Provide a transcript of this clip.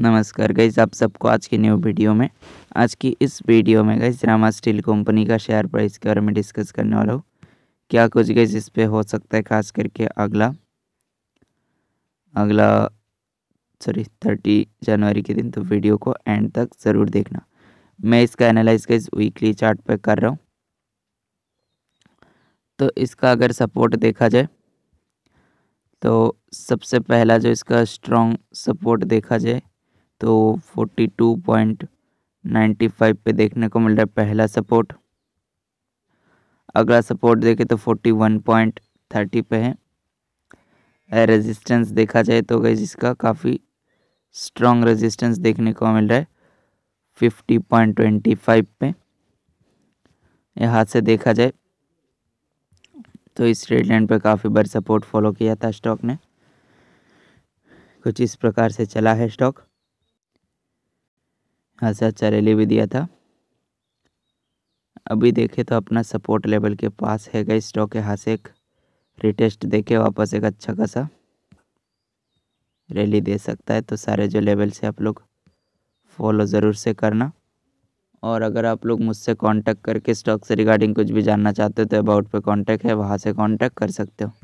नमस्कार गैस आप सबको आज की न्यू वीडियो में आज की इस वीडियो में गैस रामा स्टील कंपनी का शेयर प्राइस के बारे में डिस्कस करने वाला हूँ क्या कुछ गैस इस पर हो सकता है खास करके अगला अगला सॉरी थर्टी जनवरी के दिन तो वीडियो को एंड तक ज़रूर देखना मैं इसका एनालाइज गैस वीकली चार्ट पर कर रहा हूँ तो इसका अगर सपोर्ट देखा जाए तो सबसे पहला जो इसका स्ट्रॉन्ग सपोर्ट देखा जाए तो 42.95 पे देखने को मिल रहा है पहला सपोर्ट अगला सपोर्ट देखें तो 41.30 पे है रेजिस्टेंस देखा जाए तो गई जिसका काफ़ी स्ट्रॉन्ग रेजिस्टेंस देखने को मिल रहा है 50.25 पे यहाँ से देखा जाए तो इस रेड लाइन पर काफ़ी बार सपोर्ट फॉलो किया था स्टॉक ने कुछ इस प्रकार से चला है स्टॉक से अच्छा रैली भी दिया था अभी देखे तो अपना सपोर्ट लेवल के पास है गई स्टॉक यहाँ से एक रिटेस्ट के वापस एक अच्छा खासा रैली दे सकता है तो सारे जो लेवल से आप लोग फॉलो ज़रूर से करना और अगर आप लोग मुझसे कांटेक्ट करके स्टॉक से रिगार्डिंग कुछ भी जानना चाहते हो तो अबाउट पे कांटेक्ट है वहाँ से कांटेक्ट कर सकते हो